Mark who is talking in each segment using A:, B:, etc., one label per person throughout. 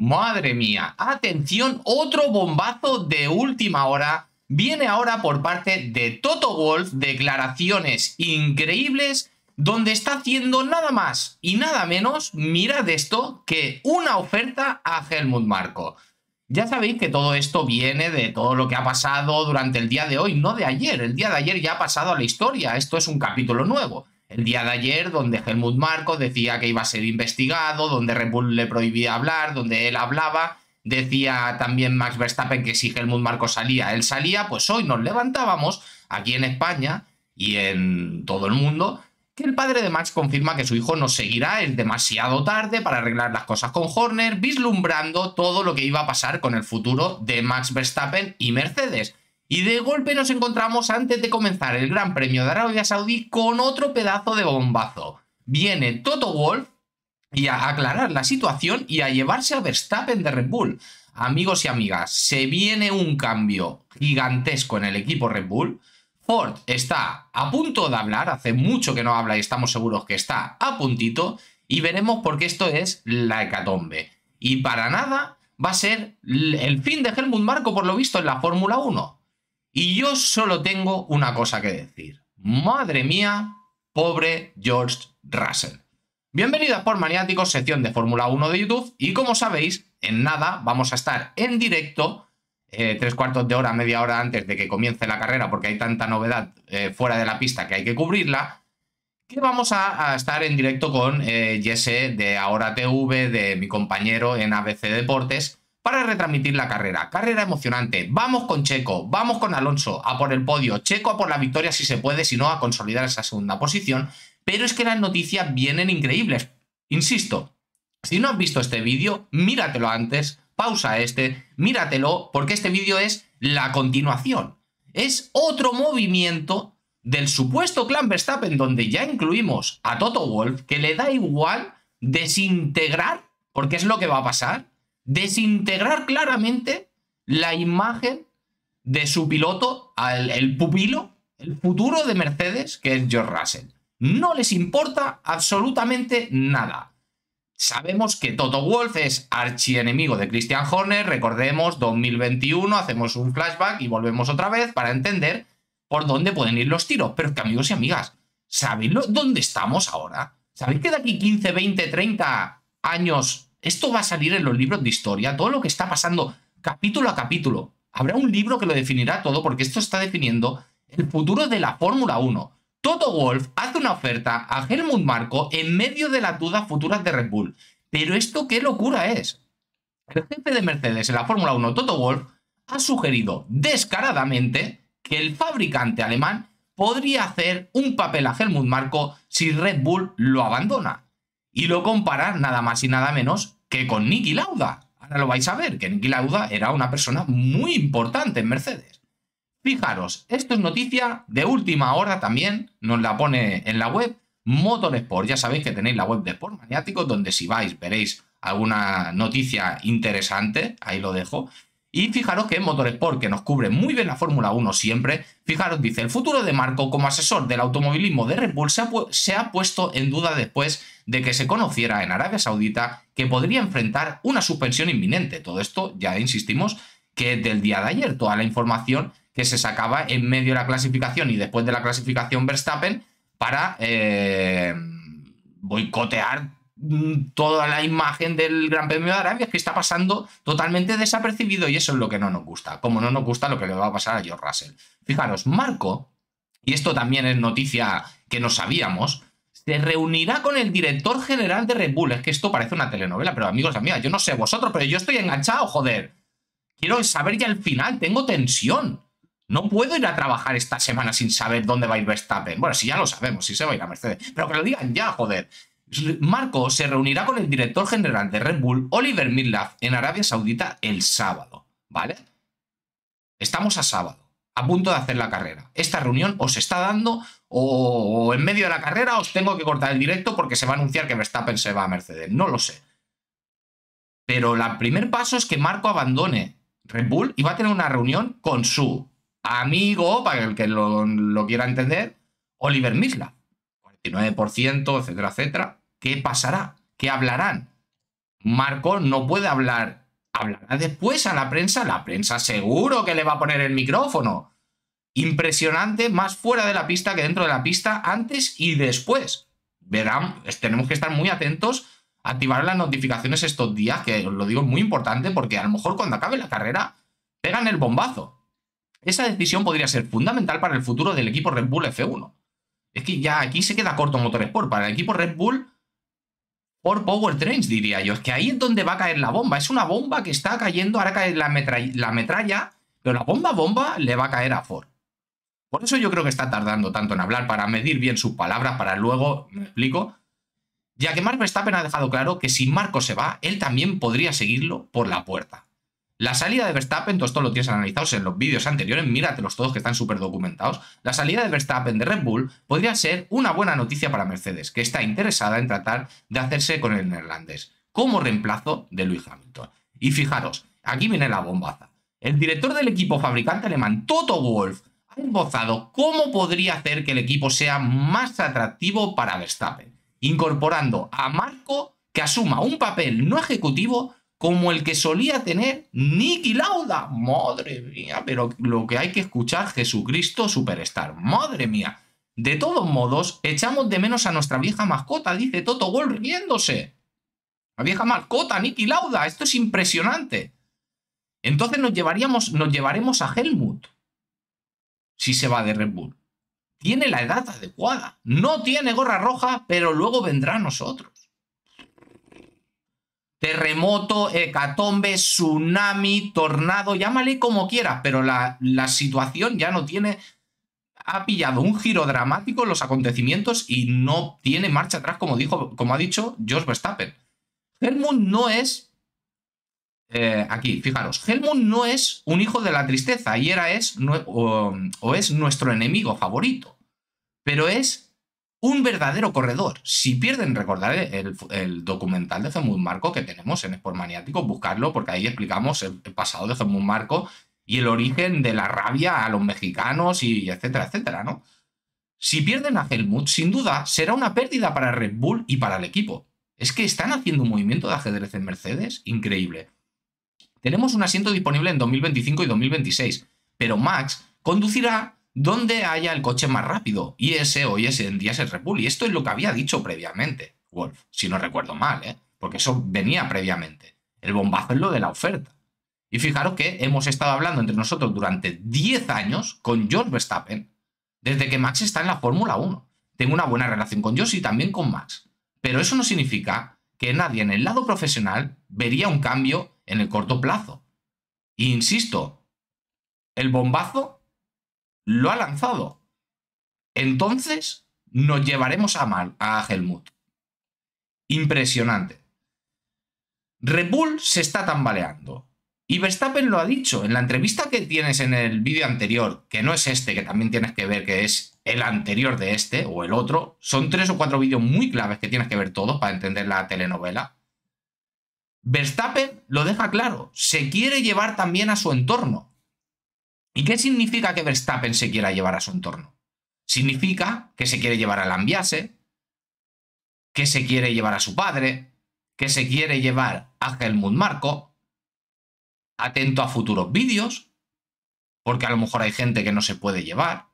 A: Madre mía, atención, otro bombazo de última hora. Viene ahora por parte de Toto Wolf declaraciones increíbles donde está haciendo nada más y nada menos, mirad esto, que una oferta a Helmut Marco. Ya sabéis que todo esto viene de todo lo que ha pasado durante el día de hoy, no de ayer. El día de ayer ya ha pasado a la historia, esto es un capítulo nuevo el día de ayer, donde Helmut Marco decía que iba a ser investigado, donde Red Bull le prohibía hablar, donde él hablaba. Decía también Max Verstappen que si Helmut Marco salía, él salía. Pues hoy nos levantábamos aquí en España y en todo el mundo que el padre de Max confirma que su hijo no seguirá, es demasiado tarde para arreglar las cosas con Horner, vislumbrando todo lo que iba a pasar con el futuro de Max Verstappen y Mercedes. Y de golpe nos encontramos antes de comenzar el Gran Premio de Arabia Saudí con otro pedazo de bombazo. Viene Toto Wolf y a aclarar la situación y a llevarse a Verstappen de Red Bull. Amigos y amigas, se viene un cambio gigantesco en el equipo Red Bull. Ford está a punto de hablar, hace mucho que no habla y estamos seguros que está a puntito, y veremos por qué esto es la hecatombe. Y para nada va a ser el fin de Helmut Marco, por lo visto, en la Fórmula 1. Y yo solo tengo una cosa que decir. Madre mía, pobre George Russell. Bienvenidos por Maniáticos, sección de Fórmula 1 de YouTube. Y como sabéis, en nada vamos a estar en directo, eh, tres cuartos de hora, media hora antes de que comience la carrera, porque hay tanta novedad eh, fuera de la pista que hay que cubrirla. Que vamos a, estar en directo con eh, Jesse de Ahora TV, de mi compañero en ABC Deportes, para retransmitir la carrera. Carrera emocionante. Vamos con Checo, vamos con Alonso, a por el podio. Checo a por la victoria si se puede, si no, a consolidar esa segunda posición. Pero es que las noticias vienen increíbles. Insisto, si no has visto este vídeo, míratelo antes, pausa este, míratelo, porque este vídeo es la continuación. Es otro movimiento del supuesto clan Verstappen, donde ya incluimos a Toto Wolf, que le da igual desintegrar, porque es lo que va a pasar, desintegrar claramente la imagen de su piloto, al, el pupilo, el futuro de Mercedes, que es George Russell. No les importa absolutamente nada. Sabemos que Toto Wolf es archienemigo de Christian Horner, recordemos 2021, hacemos un flashback y volvemos otra vez para entender por dónde pueden ir los tiros. Pero que amigos y amigas, ¿sabéis dónde estamos ahora? ¿Sabéis que de aquí 15, 20, 30 años esto va a salir en los libros de historia, todo lo que está pasando capítulo a capítulo. Habrá un libro que lo definirá todo porque esto está definiendo el futuro de la Fórmula 1. Toto Wolf hace una oferta a Helmut Marco en medio de la duda futuras de Red Bull. Pero esto qué locura es. El jefe de Mercedes en la Fórmula 1, Toto Wolf, ha sugerido descaradamente que el fabricante alemán podría hacer un papel a Helmut Marco si Red Bull lo abandona y lo comparar nada más y nada menos que con Nicky Lauda. Ahora lo vais a ver, que Nicky Lauda era una persona muy importante en Mercedes. Fijaros, esto es noticia de última hora también, nos la pone en la web Motorsport. Ya sabéis que tenéis la web de Sport Maniático, donde si vais veréis alguna noticia interesante, ahí lo dejo. Y fijaros que Motorsport, que nos cubre muy bien la Fórmula 1 siempre, fijaros, dice, el futuro de Marco como asesor del automovilismo de Red Bull se ha, puesto en duda después de que se conociera en Arabia Saudita que podría enfrentar una suspensión inminente. Todo esto, ya insistimos, que del día de ayer, toda la información que se sacaba en medio de la clasificación y después de la clasificación Verstappen para eh, boicotear Mm, toda la imagen del Gran Premio de Arabia que está pasando totalmente desapercibido y eso es lo que no nos gusta, como no nos gusta lo que le va a pasar a George Russell. Fijaros, Marco, y esto también es noticia que no sabíamos, se reunirá con el director general de Red Bull. Es que esto parece una telenovela, pero amigos, amigas, yo no sé vosotros, pero yo estoy enganchado, joder. Quiero saber ya el final, tengo tensión. No puedo ir a trabajar esta semana sin saber dónde va a ir Verstappen. Bueno, si ya lo sabemos, si se va a ir a Mercedes. Pero que lo digan ya, joder. Marco se reunirá con el director general de Red Bull, Oliver Midlaf, en Arabia Saudita el sábado, ¿vale? Estamos a sábado, a punto de hacer la carrera. Esta reunión os está dando o, en medio de la carrera os tengo que cortar el directo porque se va a anunciar que Verstappen se va a Mercedes, no lo sé. Pero el primer paso es que Marco abandone Red Bull y va a tener una reunión con su amigo, para el que lo, quiera entender, Oliver Misla. 49%, etcétera, etcétera ¿Qué pasará? ¿Qué hablarán? Marco no puede hablar. Hablará después a la prensa. La prensa seguro que le va a poner el micrófono. Impresionante, más fuera de la pista que dentro de la pista, antes y después. Verán, tenemos que estar muy atentos, activar las notificaciones estos días, que os lo digo es muy importante, porque a lo mejor cuando acabe la carrera, pegan el bombazo. Esa decisión podría ser fundamental para el futuro del equipo Red Bull F1. Es que ya aquí se queda corto Motorsport. Para el equipo Red Bull, por Powertrains, diría yo. Es que ahí es donde va a caer la bomba. Es una bomba que está cayendo, ahora cae la, metralla, la metralla pero la bomba bomba le va a caer a Ford. Por eso yo creo que está tardando tanto en hablar, para medir bien sus palabras, para luego, me explico, ya que Marvel Verstappen ha dejado claro que si Marco se va, él también podría seguirlo por la puerta. La salida de Verstappen, todo esto lo tienes analizado en los vídeos anteriores, los todos que están súper documentados. La salida de Verstappen de Red Bull podría ser una buena noticia para Mercedes, que está interesada en tratar de hacerse con el neerlandés como reemplazo de Lewis Hamilton. Y fijaros, aquí viene la bombaza. El director del equipo fabricante alemán, Toto Wolf, ha esbozado cómo podría hacer que el equipo sea más atractivo para Verstappen, incorporando a Marco que asuma un papel no ejecutivo como el que solía tener Nicky Lauda. Madre mía, pero lo que hay que escuchar, Jesucristo Superstar. Madre mía. De todos modos, echamos de menos a nuestra vieja mascota, dice Toto volviéndose. riéndose. La vieja mascota, Nicky Lauda, esto es impresionante. Entonces nos, llevaríamos, nos llevaremos a Helmut si se va de Red Bull. Tiene la edad adecuada, no tiene gorra roja, pero luego vendrá a nosotros terremoto, hecatombe, tsunami, tornado, llámale como quiera, pero la, situación ya no tiene... Ha pillado un giro dramático en los acontecimientos y no tiene marcha atrás, como, dijo, como ha dicho George Verstappen. Helmut no es... Eh, aquí, fijaros, Helmut no es un hijo de la tristeza y era es, o es nuestro enemigo favorito, pero es un verdadero corredor. Si pierden, recordad el, documental de Zemmour Marco que tenemos en Sport Maniático, buscarlo porque ahí explicamos el, pasado de Zemmour Marco y el origen de la rabia a los mexicanos y etcétera, etcétera, ¿no? Si pierden a Helmut, sin duda será una pérdida para Red Bull y para el equipo. Es que están haciendo un movimiento de ajedrez en Mercedes increíble. Tenemos un asiento disponible en 2025 y 2026, pero Max conducirá donde haya el coche más rápido. Y ese hoy ese en día es el Y esto es lo que había dicho previamente, Wolf, si no recuerdo mal, ¿eh? porque eso venía previamente. El bombazo es lo de la oferta. Y fijaros que hemos estado hablando entre nosotros durante 10 años con George Verstappen, desde que Max está en la Fórmula 1. Tengo una buena relación con George y también con Max. Pero eso no significa que nadie en el lado profesional vería un cambio en el corto plazo. insisto, el bombazo lo ha lanzado. Entonces nos llevaremos a mal a Helmut. Impresionante. Red Bull se está tambaleando. Y Verstappen lo ha dicho en la entrevista que tienes en el vídeo anterior, que no es este, que también tienes que ver que es el anterior de este o el otro. Son tres o cuatro vídeos muy claves que tienes que ver todos para entender la telenovela. Verstappen lo deja claro, se quiere llevar también a su entorno qué significa que Verstappen se quiera llevar a su entorno? Significa que se quiere llevar a Lambiase, que se quiere llevar a su padre, que se quiere llevar a Helmut Marco. Atento a futuros vídeos, porque a lo mejor hay gente que no se puede llevar.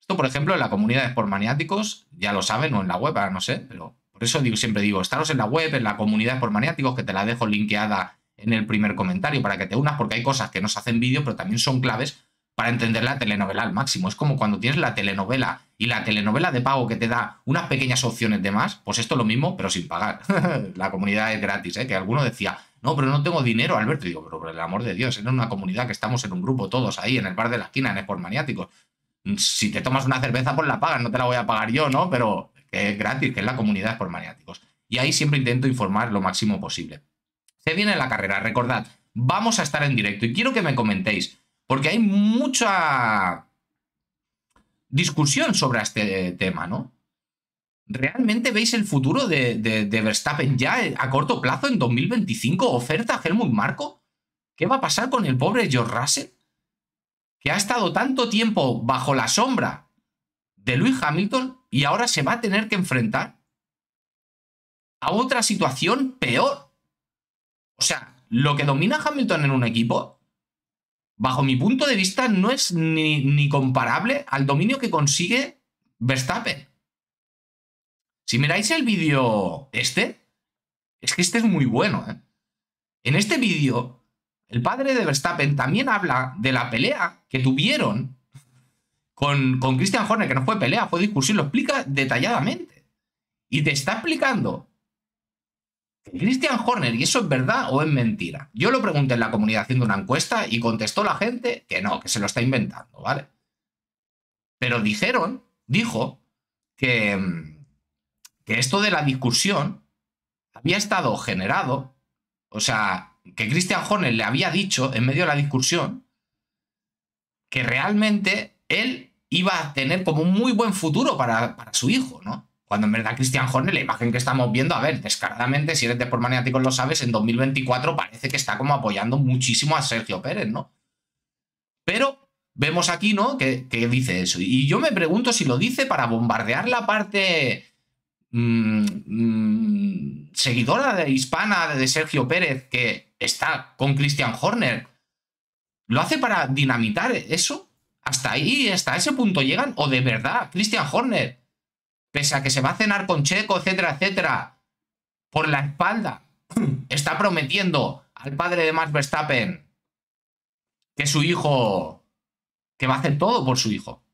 A: Esto, por ejemplo, en la comunidad de Sport Maniáticos, ya lo saben, o en la web, ahora no sé, pero por eso digo, siempre digo, estaros en la web, en la comunidad de Sport Maniáticos, que te la dejo linkeada en el primer comentario para que te unas, porque hay cosas que no se hacen vídeo, pero también son claves para entender la telenovela al máximo. Es como cuando tienes la telenovela y la telenovela de pago que te da unas pequeñas opciones de más, pues esto es lo mismo, pero sin pagar. la comunidad es gratis, ¿eh? que alguno decía, no, pero no tengo dinero, Alberto. Y digo, pero por el amor de Dios, en una comunidad que estamos en un grupo todos ahí, en el bar de la esquina, en Maniáticos, Si te tomas una cerveza, pues la pagas, no te la voy a pagar yo, ¿no? Pero es gratis, que es la comunidad Maniáticos. Y ahí siempre intento informar lo máximo posible se viene la carrera, recordad, vamos a estar en directo y quiero que me comentéis, porque hay mucha discusión sobre este tema, ¿no? ¿Realmente veis el futuro de, Verstappen ya a corto plazo en 2025? ¿Oferta Helmut Marco? ¿Qué va a pasar con el pobre George Russell? Que ha estado tanto tiempo bajo la sombra de Lewis Hamilton y ahora se va a tener que enfrentar a otra situación peor. O sea, lo que domina Hamilton en un equipo, bajo mi punto de vista, no es ni, comparable al dominio que consigue Verstappen. Si miráis el vídeo este, es que este es muy bueno. ¿eh? En este vídeo, el padre de Verstappen también habla de la pelea que tuvieron con, con Christian Horner, que no fue pelea, fue discusión, lo explica detalladamente. Y te está explicando Christian Horner, ¿y eso es verdad o es mentira? Yo lo pregunté en la comunidad haciendo una encuesta y contestó la gente que no, que se lo está inventando, ¿vale? Pero dijeron, dijo, que, que esto de la discusión había estado generado, o sea, que Christian Horner le había dicho en medio de la discusión que realmente él iba a tener como un muy buen futuro para su hijo, ¿no? Cuando en verdad Christian Horner, la imagen que estamos viendo, a ver, descaradamente, si eres de por maniático lo sabes, en 2024 parece que está como apoyando muchísimo a Sergio Pérez, ¿no? Pero vemos aquí, ¿no? Que, dice eso. Y yo me pregunto si lo dice para bombardear la parte mm, mm, seguidora de, hispana de Sergio Pérez que está con Christian Horner. ¿Lo hace para dinamitar eso? ¿Hasta ahí, hasta ese punto llegan? ¿O de verdad Christian Horner pese a que se va a cenar con Checo, etcétera, etcétera, por la espalda, está prometiendo al padre de Max Verstappen que su hijo, que va a hacer todo por su hijo.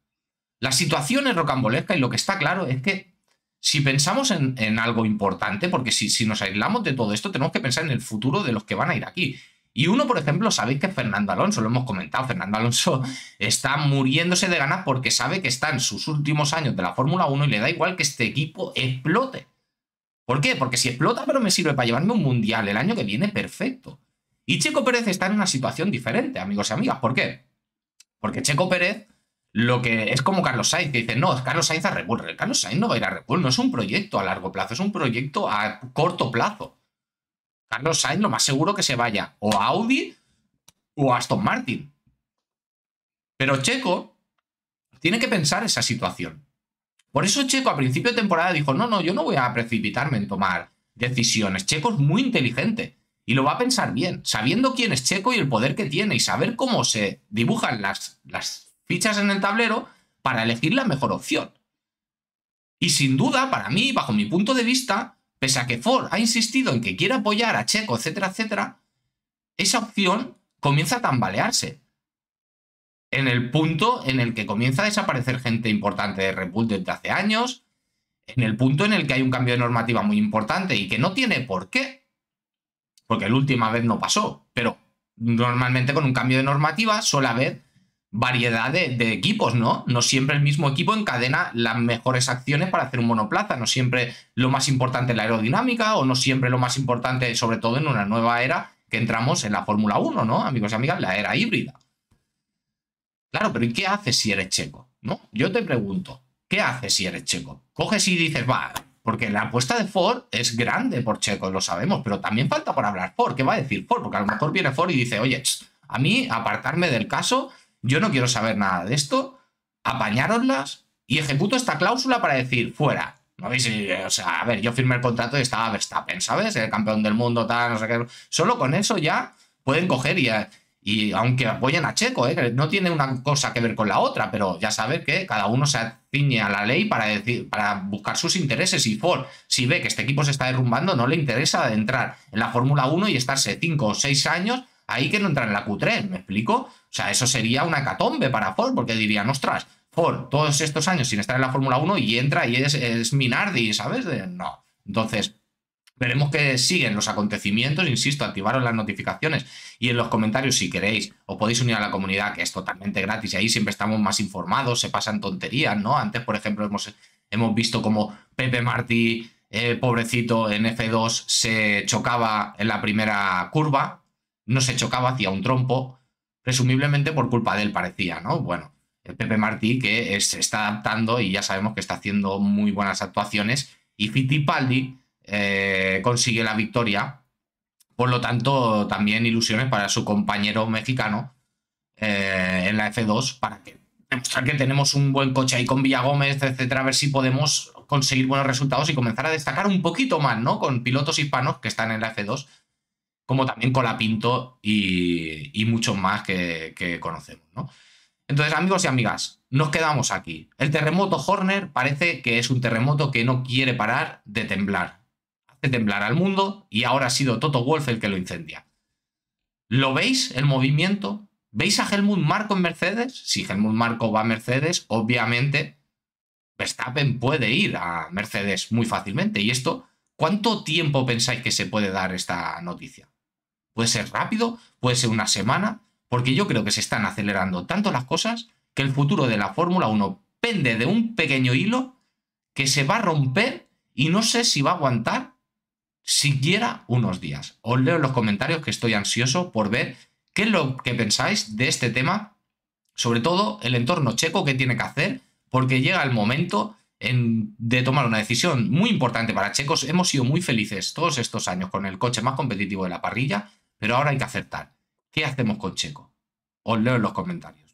A: La situación es rocambolesca y lo que está claro es que si pensamos en, algo importante, porque si, si nos aislamos de todo esto, tenemos que pensar en el futuro de los que van a ir aquí. Y uno, por ejemplo, sabéis que Fernando Alonso, lo hemos comentado, Fernando Alonso está muriéndose de ganas porque sabe que está en sus últimos años de la Fórmula 1 y le da igual que este equipo explote. ¿Por qué? Porque si explota, pero me sirve para llevarme un mundial el año que viene, perfecto. Y Checo Pérez está en una situación diferente, amigos y amigas. ¿Por qué? Porque Checo Pérez lo que es como Carlos Sainz, que dice, no, Carlos Sainz a Red Carlos Sainz no va a ir a Red no es un proyecto a largo plazo, es un proyecto a corto plazo. Carlos Sainz lo más seguro que se vaya o a Audi o a Aston Martin. Pero Checo tiene que pensar esa situación. Por eso Checo a principio de temporada dijo, no, no, yo no voy a precipitarme en tomar decisiones. Checo es muy inteligente y lo va a pensar bien, sabiendo quién es Checo y el poder que tiene y saber cómo se dibujan las, las fichas en el tablero para elegir la mejor opción. Y sin duda, para mí, bajo mi punto de vista, Pese a que Ford ha insistido en que quiere apoyar a Checo, etcétera, etcétera, esa opción comienza a tambalearse. En el punto en el que comienza a desaparecer gente importante de Red desde hace años, en el punto en el que hay un cambio de normativa muy importante y que no tiene por qué, porque la última vez no pasó, pero normalmente con un cambio de normativa sola vez variedad de, equipos, ¿no? No siempre el mismo equipo encadena las mejores acciones para hacer un monoplaza, no siempre lo más importante es la aerodinámica o no siempre lo más importante, sobre todo en una nueva era que entramos en la Fórmula 1, ¿no? Amigos y amigas, la era híbrida. Claro, pero ¿y qué haces si eres checo? ¿No? Yo te pregunto, ¿qué haces si eres checo? Coges y dices, va, porque la apuesta de Ford es grande por checos, lo sabemos, pero también falta por hablar Ford. ¿Qué va a decir Ford? Porque a lo mejor viene Ford y dice, oye, a mí apartarme del caso yo no quiero saber nada de esto, apañaronlas y ejecuto esta cláusula para decir, fuera. ¿No eh, a ver, yo firmé el contrato y estaba Verstappen, ¿sabes? El campeón del mundo, tal, no sé qué. Solo con eso ya pueden coger y, aunque apoyen a Checo, ¿eh? no tiene una cosa que ver con la otra, pero ya saber que cada uno se atiñe a la ley para, decir, para buscar sus intereses. Y Ford, si ve que este equipo se está derrumbando, no le interesa entrar en la Fórmula 1 y estarse 5 o 6 años ahí que no entra en la Q3, ¿me explico? O sea, eso sería una catombe para Ford, porque dirían, ostras, Ford, todos estos años sin estar en la Fórmula 1 y entra y es, Minardi, ¿sabes? De, no. Entonces, Veremos que siguen los acontecimientos, insisto, activaros las notificaciones y en los comentarios si queréis os podéis unir a la comunidad que es totalmente gratis y ahí siempre estamos más informados, se pasan tonterías, ¿no? Antes, por ejemplo, hemos, hemos visto como Pepe Martí, eh, pobrecito, en F2 se chocaba en la primera curva no se chocaba hacia un trompo, presumiblemente por culpa de él parecía, ¿no? Bueno, el Pepe Martí que se está adaptando y ya sabemos que está haciendo muy buenas actuaciones y Fittipaldi eh, consigue la victoria, por lo tanto también ilusiones para su compañero mexicano eh, en la F2 para que demostrar que tenemos un buen coche ahí con Villagómez, etcétera, a ver si podemos conseguir buenos resultados y comenzar a destacar un poquito más, ¿no? Con pilotos hispanos que están en la F2 como también Colapinto y, y muchos más que, conocemos. ¿no? Entonces, amigos y amigas, nos quedamos aquí. El terremoto Horner parece que es un terremoto que no quiere parar de temblar. Hace temblar al mundo y ahora ha sido Toto Wolf el que lo incendia. ¿Lo veis el movimiento? ¿Veis a Helmut Marco en Mercedes? Si Helmut Marco va a Mercedes, obviamente Verstappen puede ir a Mercedes muy fácilmente. Y esto, ¿cuánto tiempo pensáis que se puede dar esta noticia? puede ser rápido, puede ser una semana, porque yo creo que se están acelerando tanto las cosas que el futuro de la Fórmula 1 pende de un pequeño hilo que se va a romper y no sé si va a aguantar siquiera unos días. Os leo en los comentarios que estoy ansioso por ver qué es lo que pensáis de este tema, sobre todo el entorno checo, que tiene que hacer, porque llega el momento de tomar una decisión muy importante para Checos. Hemos sido muy felices todos estos años con el coche más competitivo de la parrilla pero ahora hay que aceptar. ¿Qué hacemos con Checo? Os leo en los comentarios.